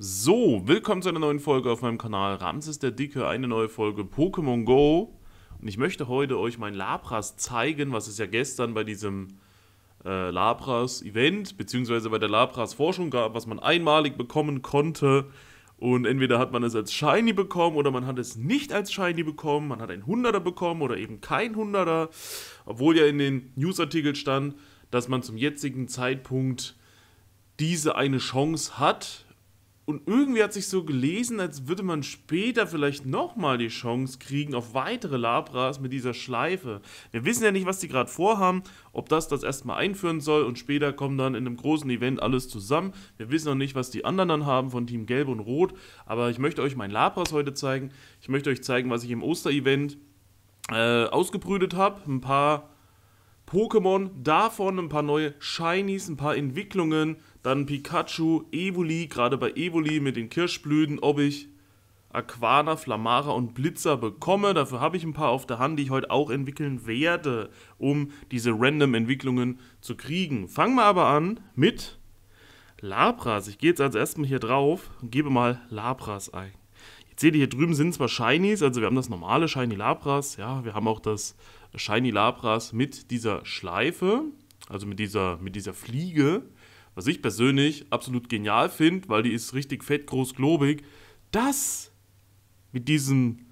So, willkommen zu einer neuen Folge auf meinem Kanal Ramses der Dicke, eine neue Folge Pokémon Go. Und ich möchte heute euch mein Labras zeigen, was es ja gestern bei diesem äh, Lapras-Event beziehungsweise bei der labras forschung gab, was man einmalig bekommen konnte. Und entweder hat man es als Shiny bekommen oder man hat es nicht als Shiny bekommen. Man hat ein Hunderter bekommen oder eben kein Hunderter. Obwohl ja in den Newsartikeln stand, dass man zum jetzigen Zeitpunkt diese eine Chance hat und irgendwie hat sich so gelesen, als würde man später vielleicht nochmal die Chance kriegen auf weitere Labras mit dieser Schleife. Wir wissen ja nicht, was die gerade vorhaben, ob das das erstmal einführen soll und später kommt dann in einem großen Event alles zusammen. Wir wissen auch nicht, was die anderen dann haben von Team Gelb und Rot, aber ich möchte euch meinen Labras heute zeigen. Ich möchte euch zeigen, was ich im Osterevent äh, ausgebrütet habe. Ein paar Pokémon, davon ein paar neue Shinies, ein paar Entwicklungen, dann Pikachu, Evoli, gerade bei Evoli mit den Kirschblüten, ob ich Aquana, Flamara und Blitzer bekomme. Dafür habe ich ein paar auf der Hand, die ich heute auch entwickeln werde, um diese random Entwicklungen zu kriegen. Fangen wir aber an mit Labras. Ich gehe jetzt als erstmal hier drauf und gebe mal Labras ein seht ihr, hier drüben sind zwar Shinies, also wir haben das normale Shiny Labras, ja, wir haben auch das Shiny Labras mit dieser Schleife, also mit dieser, mit dieser Fliege, was ich persönlich absolut genial finde, weil die ist richtig fett, groß, globig. Das mit diesem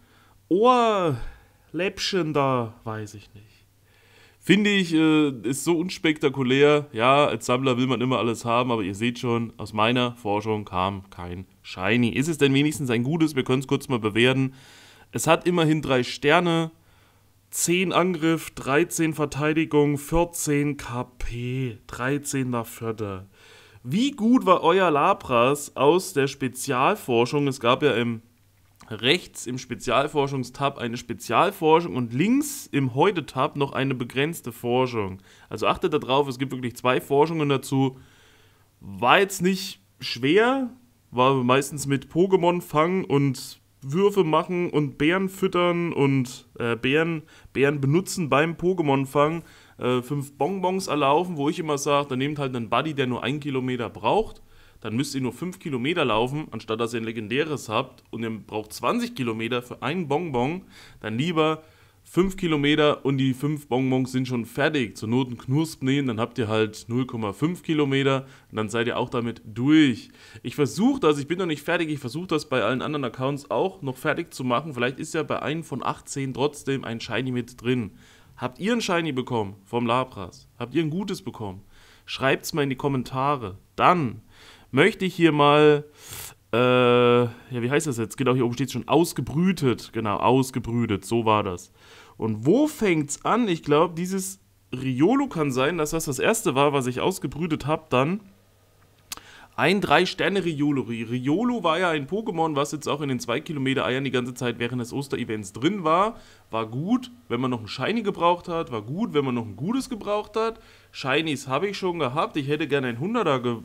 Ohrläppchen da, weiß ich nicht. Finde ich, äh, ist so unspektakulär. Ja, als Sammler will man immer alles haben, aber ihr seht schon, aus meiner Forschung kam kein Shiny. Ist es denn wenigstens ein gutes? Wir können es kurz mal bewerten. Es hat immerhin drei Sterne, 10 Angriff, 13 Verteidigung, 14 KP, 13 nach Vierter. Wie gut war euer Labras aus der Spezialforschung? Es gab ja im rechts im Spezialforschungstab eine Spezialforschung und links im Heute-Tab noch eine begrenzte Forschung. Also achtet darauf, es gibt wirklich zwei Forschungen dazu. War jetzt nicht schwer, war meistens mit Pokémon fangen und Würfe machen und Bären füttern und äh, Bären, Bären benutzen beim Pokémon fangen. Äh, fünf Bonbons erlaufen, wo ich immer sage, dann nehmt halt einen Buddy, der nur einen Kilometer braucht dann müsst ihr nur 5 Kilometer laufen, anstatt dass ihr ein legendäres habt und ihr braucht 20 Kilometer für einen Bonbon, dann lieber 5 Kilometer und die 5 Bonbons sind schon fertig. Zur Not ein Knuspnähen, dann habt ihr halt 0,5 Kilometer und dann seid ihr auch damit durch. Ich versuche das, ich bin noch nicht fertig, ich versuche das bei allen anderen Accounts auch noch fertig zu machen. Vielleicht ist ja bei einem von 18 trotzdem ein Shiny mit drin. Habt ihr ein Shiny bekommen vom Labras? Habt ihr ein gutes bekommen? Schreibt es mal in die Kommentare. Dann möchte ich hier mal, äh, ja, wie heißt das jetzt? Genau, hier oben steht es schon, ausgebrütet. Genau, ausgebrütet, so war das. Und wo fängt es an? Ich glaube, dieses Riolo kann sein, dass das das erste war, was ich ausgebrütet habe, dann ein Drei-Sterne-Riolo. Riolo war ja ein Pokémon, was jetzt auch in den 2 Kilometer Eiern die ganze Zeit während des Osterevents drin war. War gut, wenn man noch ein Shiny gebraucht hat. War gut, wenn man noch ein Gutes gebraucht hat. Shinies habe ich schon gehabt. Ich hätte gerne ein 100er gebraucht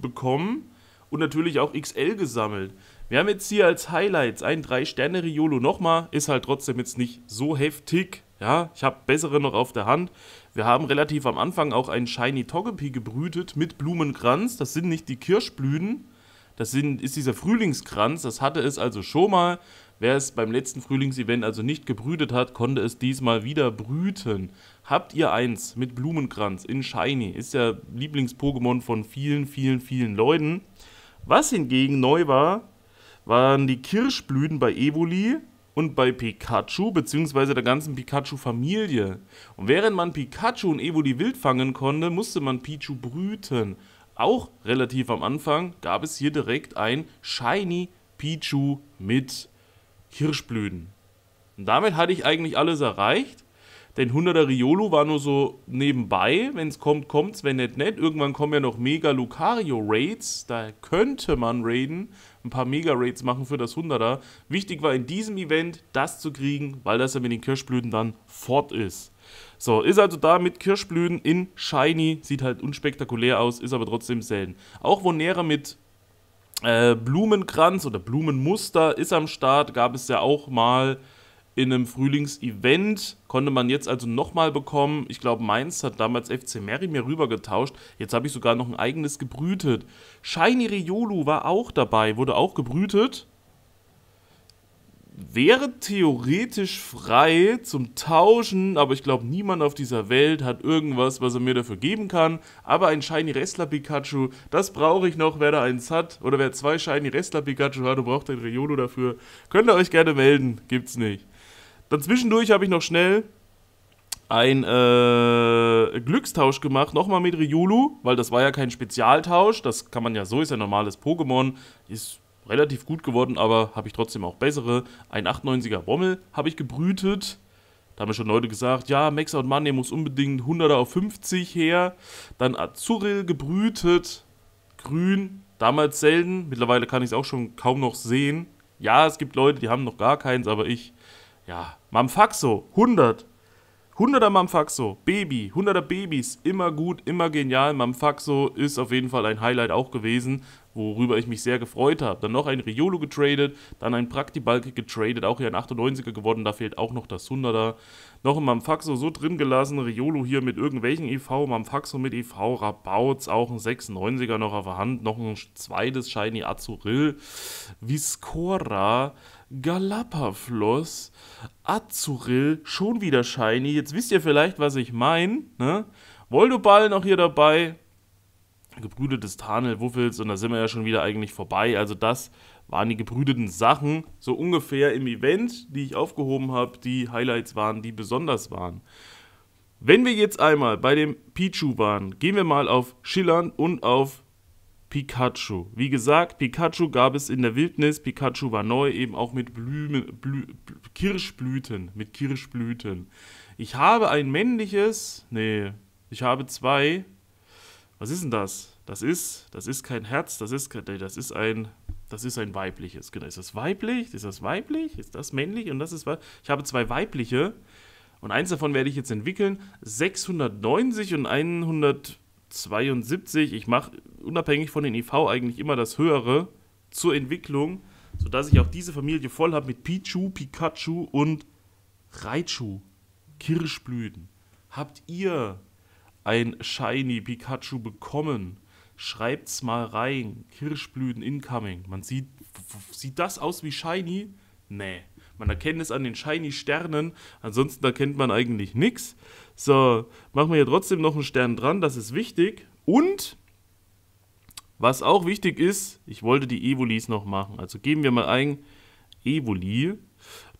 bekommen und natürlich auch XL gesammelt. Wir haben jetzt hier als Highlights ein 3-Sterne-Riolo nochmal, ist halt trotzdem jetzt nicht so heftig. Ja, ich habe bessere noch auf der Hand. Wir haben relativ am Anfang auch einen Shiny Togepi gebrütet mit Blumenkranz. Das sind nicht die Kirschblüten, das sind, ist dieser Frühlingskranz, das hatte es also schon mal. Wer es beim letzten Frühlingsevent also nicht gebrütet hat, konnte es diesmal wieder brüten. Habt ihr eins mit Blumenkranz in Shiny? Ist ja Lieblings-Pokémon von vielen, vielen, vielen Leuten. Was hingegen neu war, waren die Kirschblüten bei Evoli und bei Pikachu, beziehungsweise der ganzen Pikachu-Familie. Und während man Pikachu und Evoli wild fangen konnte, musste man Pichu brüten auch relativ am Anfang gab es hier direkt ein Shiny Pichu mit Kirschblüten. Und damit hatte ich eigentlich alles erreicht. Denn 100er Riolu war nur so nebenbei. Wenn es kommt, kommt es. Wenn nicht, nicht. Irgendwann kommen ja noch Mega Lucario Raids. Da könnte man raiden. Ein paar Mega Raids machen für das 100er. Wichtig war in diesem Event, das zu kriegen, weil das ja mit den Kirschblüten dann fort ist. So, ist also da mit Kirschblüten in Shiny, sieht halt unspektakulär aus, ist aber trotzdem selten. Auch Vonera mit äh, Blumenkranz oder Blumenmuster ist am Start, gab es ja auch mal in einem Frühlingsevent, konnte man jetzt also nochmal bekommen. Ich glaube, Mainz hat damals FC Mary mir rübergetauscht. Jetzt habe ich sogar noch ein eigenes gebrütet. Shiny Riolu war auch dabei, wurde auch gebrütet wäre theoretisch frei zum Tauschen, aber ich glaube, niemand auf dieser Welt hat irgendwas, was er mir dafür geben kann. Aber ein Shiny Wrestler Pikachu, das brauche ich noch, wer da eins hat. Oder wer zwei Shiny Wrestler Pikachu hat und braucht ein Riolo dafür, könnt ihr euch gerne melden. Gibt's nicht. Dann zwischendurch habe ich noch schnell ein äh, Glückstausch gemacht, nochmal mit Riolu, weil das war ja kein Spezialtausch, das kann man ja so, ist ja normales Pokémon, ist relativ gut geworden, aber habe ich trotzdem auch bessere. Ein 98 er Wommel habe ich gebrütet. Da haben mir schon Leute gesagt, ja, Max und Money muss unbedingt 100er auf 50 her. Dann Azuril gebrütet, grün, damals selten. Mittlerweile kann ich es auch schon kaum noch sehen. Ja, es gibt Leute, die haben noch gar keins, aber ich, ja, Mamfaxo, 100. 100er Mamfaxo, Baby, 100er Babys, immer gut, immer genial. Mamfaxo ist auf jeden Fall ein Highlight auch gewesen worüber ich mich sehr gefreut habe. Dann noch ein Riolo getradet, dann ein Praktibalke getradet, auch hier ein 98er geworden, da fehlt auch noch das 100er. Noch ein Mamfaxo so drin gelassen, Riolo hier mit irgendwelchen EV, Mamfaxo mit EV, Rabauz, auch ein 96er noch auf der Hand, noch ein zweites Shiny Azuril, Viscora, Galapafloss, Azuril, schon wieder Shiny. Jetzt wisst ihr vielleicht, was ich meine, ne? Voldoball noch hier dabei, Gebrüder des Tarnelwuffels und da sind wir ja schon wieder eigentlich vorbei. Also das waren die gebrüdeten Sachen, so ungefähr im Event, die ich aufgehoben habe, die Highlights waren, die besonders waren. Wenn wir jetzt einmal bei dem Pichu waren, gehen wir mal auf Schillern und auf Pikachu. Wie gesagt, Pikachu gab es in der Wildnis, Pikachu war neu, eben auch mit Blümen, Blü, Kirschblüten, mit Kirschblüten. Ich habe ein männliches, nee, ich habe zwei, was ist denn das? Das ist, das ist kein Herz, das ist, das ist ein, das ist ein weibliches. Genau, ist das weiblich? Ist das weiblich? Ist das männlich? Und das ist, ich habe zwei weibliche und eins davon werde ich jetzt entwickeln. 690 und 172. Ich mache unabhängig von den IV e eigentlich immer das höhere zur Entwicklung, sodass ich auch diese Familie voll habe mit Pichu, Pikachu und Raichu. Kirschblüten. Habt ihr ein Shiny Pikachu bekommen. Schreibt's mal rein. Kirschblüten incoming. Man sieht, sieht das aus wie Shiny? Nee. Man erkennt es an den Shiny Sternen. Ansonsten erkennt man eigentlich nichts. So, machen wir hier trotzdem noch einen Stern dran. Das ist wichtig. Und was auch wichtig ist, ich wollte die Evolis noch machen. Also geben wir mal ein Evoli. Und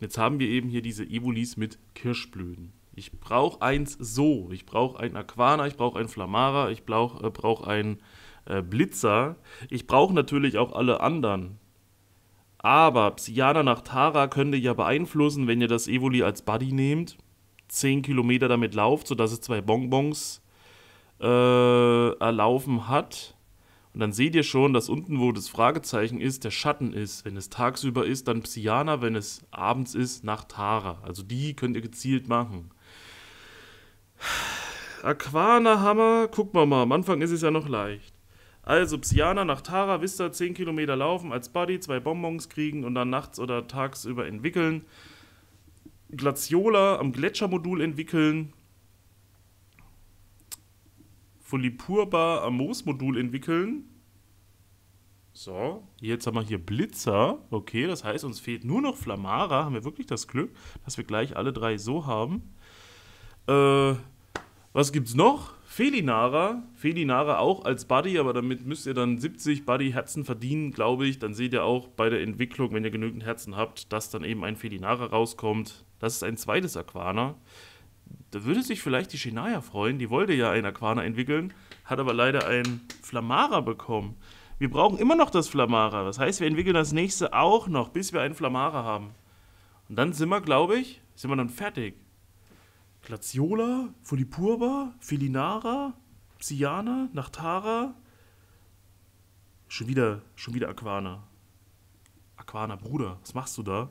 jetzt haben wir eben hier diese Evolis mit Kirschblüten. Ich brauche eins so. Ich brauche ein Aquana, ich brauche ein Flamara, ich brauche äh, brauch einen äh, Blitzer. Ich brauche natürlich auch alle anderen. Aber Psyana nach Tara könnt ihr ja beeinflussen, wenn ihr das Evoli als Buddy nehmt. 10 Kilometer damit lauft, sodass es zwei Bonbons äh, erlaufen hat. Und dann seht ihr schon, dass unten, wo das Fragezeichen ist, der Schatten ist. Wenn es tagsüber ist, dann Psyana, wenn es abends ist, nach Tara. Also die könnt ihr gezielt machen. Aquana Hammer, guck mal, mal, am Anfang ist es ja noch leicht. Also Psyana nach Tara Vista 10 Kilometer laufen, als Buddy zwei Bonbons kriegen und dann nachts oder tagsüber entwickeln. Glaciola am Gletschermodul entwickeln. Fulipurba am Moosmodul entwickeln. So, jetzt haben wir hier Blitzer. Okay, das heißt, uns fehlt nur noch Flamara. Haben wir wirklich das Glück, dass wir gleich alle drei so haben? Äh, was gibt's noch? Felinara, Felinara auch als Buddy, aber damit müsst ihr dann 70 Buddy-Herzen verdienen, glaube ich. Dann seht ihr auch bei der Entwicklung, wenn ihr genügend Herzen habt, dass dann eben ein Felinara rauskommt. Das ist ein zweites Aquana. Da würde sich vielleicht die Shinaya freuen, die wollte ja ein Aquana entwickeln, hat aber leider ein Flamara bekommen. Wir brauchen immer noch das Flamara, das heißt, wir entwickeln das nächste auch noch, bis wir einen Flamara haben. Und dann sind wir, glaube ich, sind wir dann fertig. Glaciola, Fulipurba, Felinara, Psyana, Nachtara. Schon wieder, schon wieder Aquana. Aquana, Bruder, was machst du da?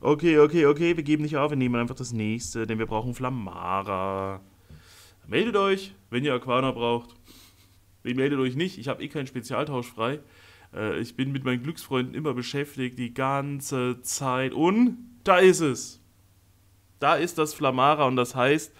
Okay, okay, okay, wir geben nicht auf, wir nehmen einfach das nächste, denn wir brauchen Flamara. Meldet euch, wenn ihr Aquana braucht. Ich meldet euch nicht, ich habe eh keinen Spezialtausch frei. Äh, ich bin mit meinen Glücksfreunden immer beschäftigt, die ganze Zeit. Und da ist es da ist das Flamara und das heißt,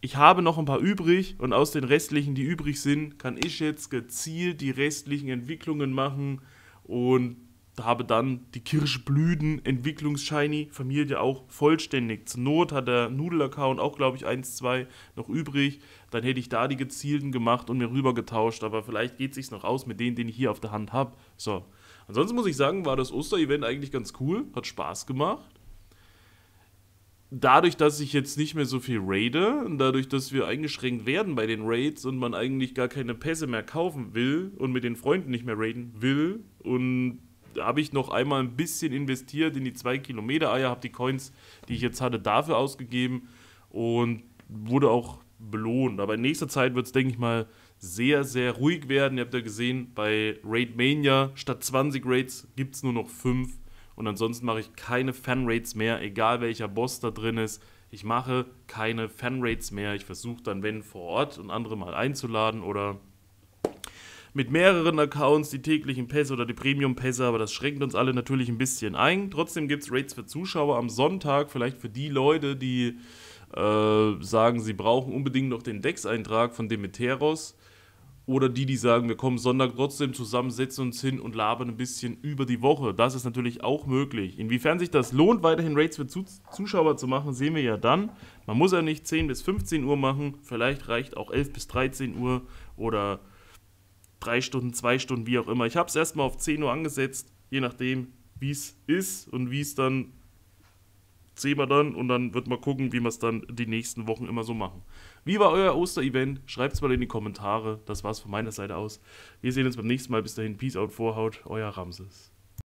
ich habe noch ein paar übrig und aus den restlichen, die übrig sind, kann ich jetzt gezielt die restlichen Entwicklungen machen und habe dann die Kirschblüten Entwicklungsshiny Familie auch vollständig. Zur Not hat der Nudel-Account auch, glaube ich, 1, 2 noch übrig. Dann hätte ich da die gezielten gemacht und mir rübergetauscht. Aber vielleicht geht es sich noch aus mit denen, den ich hier auf der Hand habe. So. Ansonsten muss ich sagen, war das Osterevent eigentlich ganz cool, hat Spaß gemacht dadurch, dass ich jetzt nicht mehr so viel raide und dadurch, dass wir eingeschränkt werden bei den Raids und man eigentlich gar keine Pässe mehr kaufen will und mit den Freunden nicht mehr raiden will und habe ich noch einmal ein bisschen investiert in die 2 Kilometer Eier, habe die Coins, die ich jetzt hatte, dafür ausgegeben und wurde auch belohnt. Aber in nächster Zeit wird es, denke ich mal, sehr, sehr ruhig werden. Ihr habt ja gesehen, bei Raid Mania statt 20 Raids gibt es nur noch 5 und ansonsten mache ich keine Fanrates mehr, egal welcher Boss da drin ist. Ich mache keine Fanrates mehr. Ich versuche dann, wenn vor Ort und andere mal einzuladen oder mit mehreren Accounts die täglichen Pässe oder die Premium-Pässe, aber das schränkt uns alle natürlich ein bisschen ein. Trotzdem gibt es Rates für Zuschauer am Sonntag, vielleicht für die Leute, die äh, sagen, sie brauchen unbedingt noch den Dex-Eintrag von Demeteros oder die, die sagen, wir kommen Sonntag trotzdem zusammen, setzen uns hin und labern ein bisschen über die Woche. Das ist natürlich auch möglich. Inwiefern sich das lohnt, weiterhin Rates für Zuschauer zu machen, sehen wir ja dann. Man muss ja nicht 10 bis 15 Uhr machen. Vielleicht reicht auch 11 bis 13 Uhr oder 3 Stunden, 2 Stunden, wie auch immer. Ich habe es erstmal auf 10 Uhr angesetzt, je nachdem, wie es ist und wie es dann sehen wir dann und dann wird man gucken, wie wir es dann die nächsten Wochen immer so machen. Wie war euer Oster-Event? Schreibt es mal in die Kommentare. Das war's von meiner Seite aus. Wir sehen uns beim nächsten Mal. Bis dahin, Peace out, Vorhaut, euer Ramses.